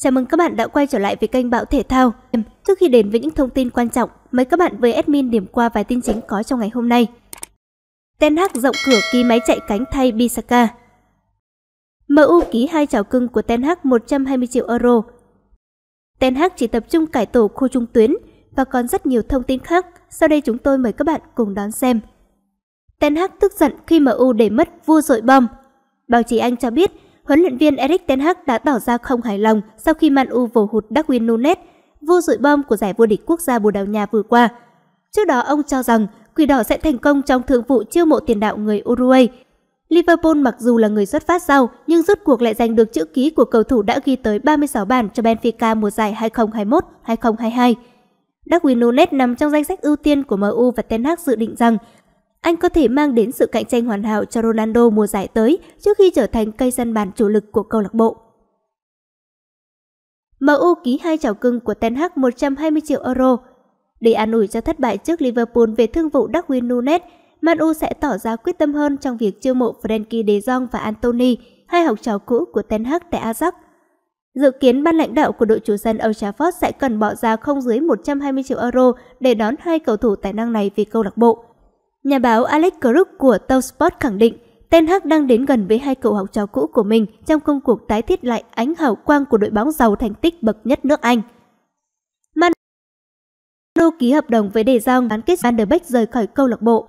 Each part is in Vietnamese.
Chào mừng các bạn đã quay trở lại với kênh Bão Thể Thao. Trước khi đến với những thông tin quan trọng, mời các bạn với admin điểm qua vài tin chính có trong ngày hôm nay. Ten Hag rộng cửa ký máy chạy cánh thay Bisaka. MU ký hai chảo cưng của Ten Hag 120 triệu euro. Ten Hag chỉ tập trung cải tổ khu trung tuyến và còn rất nhiều thông tin khác. Sau đây chúng tôi mời các bạn cùng đón xem. Ten Hag tức giận khi MU để mất vua dội bom. Báo chí Anh cho biết Huấn luyện viên Erik Ten Hag đã tỏ ra không hài lòng sau khi Man U vồ hụt Darwin Nunes, vua rụi bom của giải vô địch quốc gia Bồ Đào Nha vừa qua. Trước đó ông cho rằng Quỷ Đỏ sẽ thành công trong thương vụ chiêu mộ tiền đạo người Uruguay. Liverpool mặc dù là người xuất phát sau nhưng rút cuộc lại giành được chữ ký của cầu thủ đã ghi tới 36 bàn cho Benfica mùa giải 2021-2022. Darwin Nunes nằm trong danh sách ưu tiên của MU và Ten Hag dự định rằng anh có thể mang đến sự cạnh tranh hoàn hảo cho Ronaldo mùa giải tới trước khi trở thành cây dân bàn chủ lực của câu lạc bộ. MU ký hai chảo cưng của Ten Hag 120 triệu euro. Để an ủi cho thất bại trước Liverpool về thương vụ Darwin Nunes, Man U sẽ tỏ ra quyết tâm hơn trong việc chiêu mộ Frenkie de Jong và Anthony, hai học trò cũ của Ten Hag tại Ajax. Dự kiến ban lãnh đạo của đội chủ sân Old Trafford sẽ cần bỏ ra không dưới 120 triệu euro để đón hai cầu thủ tài năng này về câu lạc bộ. Nhà báo Alex Crook của Talksport khẳng định Ten Hag đang đến gần với hai cậu học trò cũ của mình trong công cuộc tái thiết lại ánh hào quang của đội bóng giàu thành tích bậc nhất nước Anh. Manu ký hợp đồng với De Jong bán kết Van der Beek rời khỏi câu lạc bộ.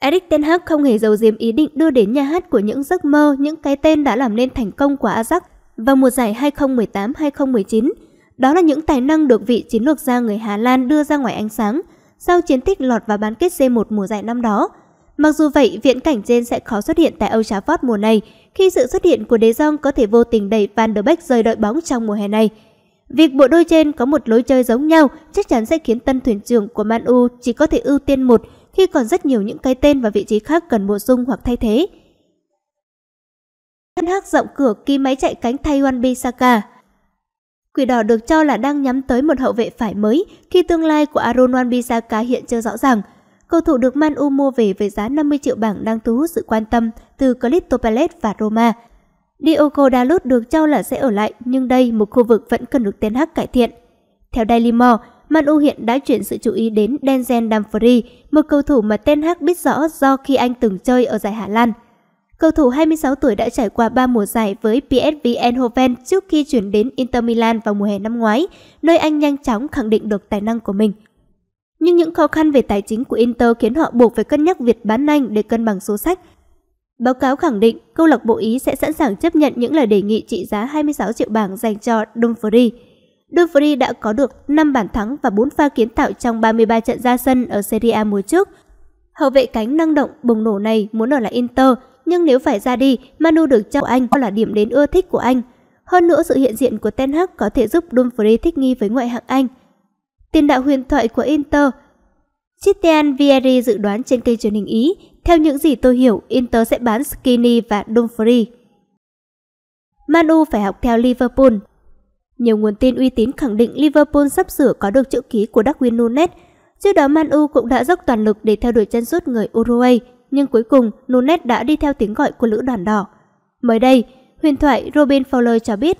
Eric Ten Hag không hề giấu diếm ý định đưa đến nhà hát của những giấc mơ những cái tên đã làm nên thành công của Ajax vào mùa giải 2018-2019. Đó là những tài năng được vị chiến lược gia người Hà Lan đưa ra ngoài ánh sáng – sau chiến tích lọt vào bán kết C1 mùa giải năm đó. Mặc dù vậy, viễn cảnh trên sẽ khó xuất hiện tại Old Trafford mùa này, khi sự xuất hiện của De Jong có thể vô tình đẩy Van der Beek rời đội bóng trong mùa hè này. Việc bộ đôi trên có một lối chơi giống nhau chắc chắn sẽ khiến tân thuyền trưởng của Man U chỉ có thể ưu tiên một khi còn rất nhiều những cái tên và vị trí khác cần bổ sung hoặc thay thế. Tân Hag rộng cửa ký máy chạy cánh thay Wan Bissaka Quỷ đỏ được cho là đang nhắm tới một hậu vệ phải mới khi tương lai của Aaron Wan-Bissaka hiện chưa rõ ràng. Cầu thủ được Man U mua về với giá 50 triệu bảng đang thu hút sự quan tâm từ Crystal Palace và Roma. Diogo Dalot được cho là sẽ ở lại, nhưng đây một khu vực vẫn cần được Ten Hag cải thiện. Theo Daily Mail, Man U hiện đã chuyển sự chú ý đến Denzel Dumfries, một cầu thủ mà Ten Hag biết rõ do khi anh từng chơi ở giải Hà Lan. Cầu thủ 26 tuổi đã trải qua 3 mùa giải với PSV Eindhoven trước khi chuyển đến Inter Milan vào mùa hè năm ngoái, nơi anh nhanh chóng khẳng định được tài năng của mình. Nhưng những khó khăn về tài chính của Inter khiến họ buộc phải cân nhắc việc bán anh để cân bằng số sách. Báo cáo khẳng định câu lạc bộ Ý sẽ sẵn sàng chấp nhận những lời đề nghị trị giá 26 triệu bảng dành cho Dumfries. Dumfries đã có được 5 bàn thắng và 4 pha kiến tạo trong 33 trận ra sân ở Serie A mùa trước. Hậu vệ cánh năng động bùng nổ này muốn ở lại Inter – nhưng nếu phải ra đi, Manu được cho anh là điểm đến ưa thích của anh. Hơn nữa sự hiện diện của Ten Hag có thể giúp Dumfries thích nghi với ngoại hạng Anh. Tiền đạo huyền thoại của Inter Christian Vieri dự đoán trên kênh truyền hình Ý, theo những gì tôi hiểu, Inter sẽ bán Skinny và Dumfries. Manu phải học theo Liverpool. Nhiều nguồn tin uy tín khẳng định Liverpool sắp sửa có được chữ ký của Darwin Nunes. Trước đó Manu cũng đã dốc toàn lực để theo đuổi chân sút người Uruguay nhưng cuối cùng Nunez đã đi theo tiếng gọi của lữ đoàn đỏ. Mới đây, huyền thoại Robin Fowler cho biết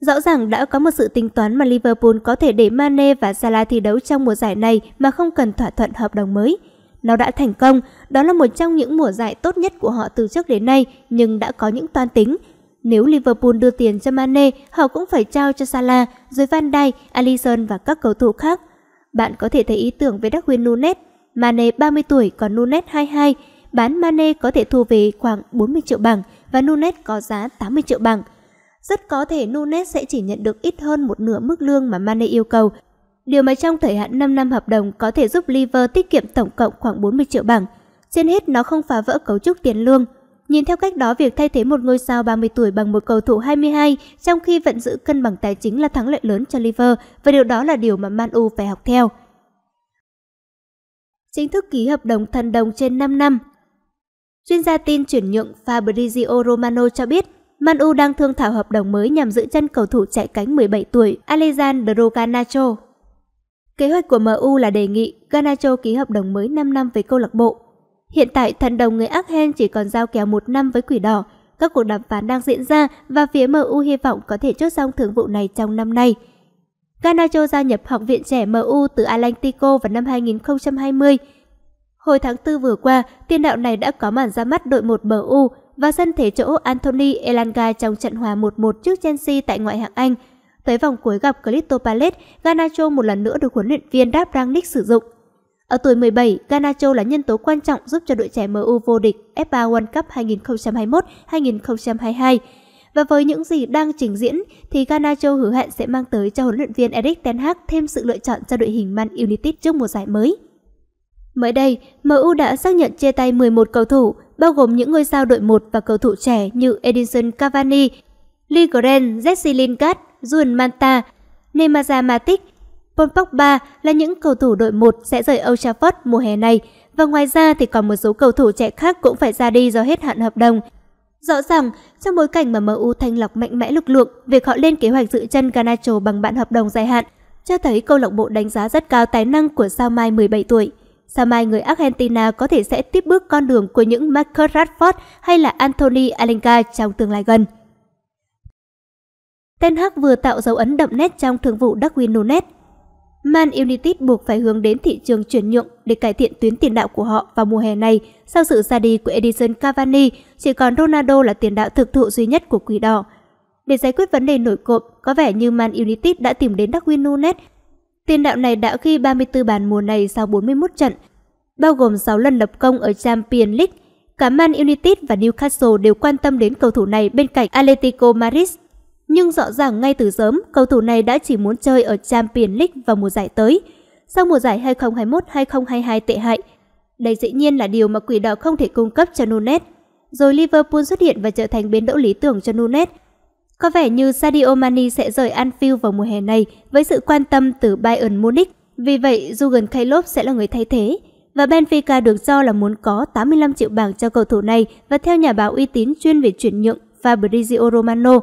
Rõ ràng đã có một sự tính toán mà Liverpool có thể để Mane và Salah thi đấu trong mùa giải này mà không cần thỏa thuận hợp đồng mới. Nó đã thành công, đó là một trong những mùa giải tốt nhất của họ từ trước đến nay nhưng đã có những toan tính. Nếu Liverpool đưa tiền cho Mane, họ cũng phải trao cho Salah, rồi Van Dijk, Alisson và các cầu thủ khác. Bạn có thể thấy ý tưởng về Darwin Nunez. Mane 30 tuổi còn Nunes 22, bán Mane có thể thu về khoảng 40 triệu bảng và Nunes có giá 80 triệu bảng. Rất có thể Nunes sẽ chỉ nhận được ít hơn một nửa mức lương mà Mane yêu cầu. Điều mà trong thời hạn 5 năm hợp đồng có thể giúp Liver tiết kiệm tổng cộng khoảng 40 triệu bảng. Trên hết nó không phá vỡ cấu trúc tiền lương. Nhìn theo cách đó, việc thay thế một ngôi sao 30 tuổi bằng một cầu thủ 22 trong khi vẫn giữ cân bằng tài chính là thắng lợi lớn cho Liver và điều đó là điều mà Man U phải học theo. Chính thức ký hợp đồng thần đồng trên 5 năm Chuyên gia tin chuyển nhượng Fabrizio Romano cho biết Manu đang thương thảo hợp đồng mới nhằm giữ chân cầu thủ chạy cánh 17 tuổi Alejandro Garnacho. Kế hoạch của MU là đề nghị Garnacho ký hợp đồng mới 5 năm với câu lạc bộ. Hiện tại, thần đồng người Argen chỉ còn giao kèo 1 năm với Quỷ Đỏ. Các cuộc đàm phán đang diễn ra và phía MU hy vọng có thể chốt xong thương vụ này trong năm nay. Garnacho gia nhập Học viện trẻ MU từ Atlantico vào năm 2020. Hồi tháng 4 vừa qua, tiền đạo này đã có màn ra mắt đội một MU và sân thể chỗ Anthony Elanga trong trận hòa 1-1 trước Chelsea tại ngoại hạng Anh. Tới vòng cuối gặp Crystal Palace, Garnacho một lần nữa được huấn luyện viên Đáp Rangnick sử dụng. Ở tuổi 17, Garnacho là nhân tố quan trọng giúp cho đội trẻ MU vô địch FA World Cup 2021-2022. Và với những gì đang trình diễn thì Garnacho hứa hẹn sẽ mang tới cho huấn luyện viên Erik Ten Hag thêm sự lựa chọn cho đội hình Man United trước mùa giải mới. Mới đây, MU đã xác nhận chia tay 11 cầu thủ, bao gồm những ngôi sao đội 1 và cầu thủ trẻ như Edinson Cavani, Lee Grant, Jesse Lingard, Juan Manta, Nemanja Matic, Paul Pogba là những cầu thủ đội 1 sẽ rời Old Trafford mùa hè này và ngoài ra thì còn một số cầu thủ trẻ khác cũng phải ra đi do hết hạn hợp đồng. Rõ ràng, trong bối cảnh mà MU thanh lọc mạnh mẽ lực lượng, việc họ lên kế hoạch giữ chân Garnacho bằng bản hợp đồng dài hạn cho thấy câu lạc bộ đánh giá rất cao tài năng của sao mai 17 tuổi. Sao mai người Argentina có thể sẽ tiếp bước con đường của những Marcus Rashford hay là Anthony Alenca trong tương lai gần. Ten Hag vừa tạo dấu ấn đậm nét trong thương vụ Darwin Nunes. Man United buộc phải hướng đến thị trường chuyển nhượng để cải thiện tuyến tiền đạo của họ vào mùa hè này sau sự ra đi của Edison Cavani, chỉ còn Ronaldo là tiền đạo thực thụ duy nhất của Quỷ Đỏ. Để giải quyết vấn đề nổi cộm, có vẻ như Man United đã tìm đến Darwin Nunes Tiền đạo này đã ghi 34 bàn mùa này sau 41 trận, bao gồm 6 lần lập công ở Champions League. Cả Man United và Newcastle đều quan tâm đến cầu thủ này bên cạnh Atletico Madrid. Nhưng rõ ràng ngay từ sớm, cầu thủ này đã chỉ muốn chơi ở Champions League vào mùa giải tới. Sau mùa giải 2021-2022 tệ hại, đây dĩ nhiên là điều mà quỷ đỏ không thể cung cấp cho Nunes. Rồi Liverpool xuất hiện và trở thành biến đỗ lý tưởng cho Nunes có vẻ như Sadio Mane sẽ rời Anfield vào mùa hè này với sự quan tâm từ Bayern Munich. Vì vậy, Jurgen Klopp sẽ là người thay thế. Và Benfica được cho là muốn có 85 triệu bảng cho cầu thủ này và theo nhà báo uy tín chuyên về chuyển nhượng Fabrizio Romano,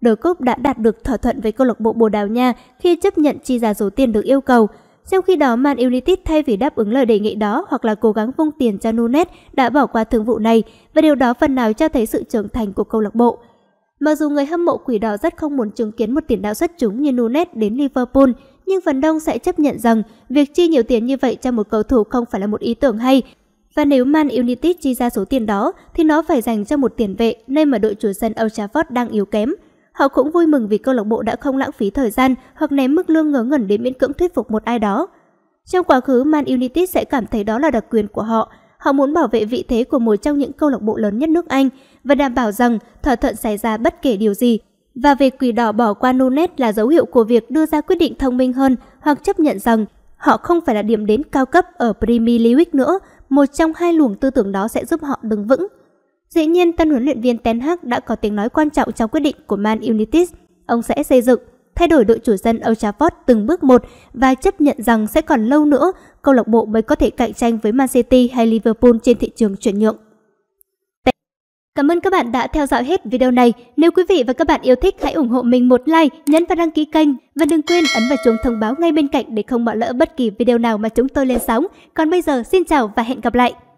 đội cúp đã đạt được thỏa thuận với câu lạc bộ Bồ Đào Nha khi chấp nhận chi ra số tiền được yêu cầu. Trong khi đó, Man United thay vì đáp ứng lời đề nghị đó hoặc là cố gắng vung tiền cho Nunes đã bỏ qua thương vụ này và điều đó phần nào cho thấy sự trưởng thành của câu lạc bộ. Mặc dù người hâm mộ quỷ đỏ rất không muốn chứng kiến một tiền đạo xuất chúng như Nunes đến Liverpool, nhưng phần đông sẽ chấp nhận rằng việc chi nhiều tiền như vậy cho một cầu thủ không phải là một ý tưởng hay. Và nếu Man United chi ra số tiền đó thì nó phải dành cho một tiền vệ nơi mà đội chủ sân Old Trafford đang yếu kém. Họ cũng vui mừng vì câu lạc bộ đã không lãng phí thời gian hoặc ném mức lương ngớ ngẩn đến miễn cưỡng thuyết phục một ai đó. Trong quá khứ, Man United sẽ cảm thấy đó là đặc quyền của họ Họ muốn bảo vệ vị thế của một trong những câu lạc bộ lớn nhất nước Anh và đảm bảo rằng thỏa thuận xảy ra bất kể điều gì. Và việc quỷ đỏ bỏ qua Nunes là dấu hiệu của việc đưa ra quyết định thông minh hơn hoặc chấp nhận rằng họ không phải là điểm đến cao cấp ở Premier League nữa, một trong hai luồng tư tưởng đó sẽ giúp họ đứng vững. Dĩ nhiên, tân huấn luyện viên Ten Hag đã có tiếng nói quan trọng trong quyết định của Man United. Ông sẽ xây dựng thay đổi đội chủ sân Old Trafford từng bước một và chấp nhận rằng sẽ còn lâu nữa câu lạc bộ mới có thể cạnh tranh với Man City hay Liverpool trên thị trường chuyển nhượng. Cảm ơn các bạn đã theo dõi hết video này. Nếu quý vị và các bạn yêu thích hãy ủng hộ mình một like, nhấn và đăng ký kênh và đừng quên ấn vào chuông thông báo ngay bên cạnh để không bỏ lỡ bất kỳ video nào mà chúng tôi lên sóng. Còn bây giờ xin chào và hẹn gặp lại.